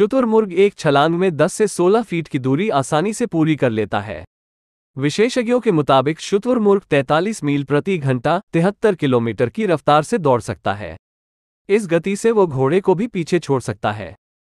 शुतुरमुर्ग एक छलांग में 10 से 16 फीट की दूरी आसानी से पूरी कर लेता है विशेषज्ञों के मुताबिक शुतुरमुर्ग 43 मील प्रति घंटा तिहत्तर किलोमीटर की रफ्तार से दौड़ सकता है इस गति से वो घोड़े को भी पीछे छोड़ सकता है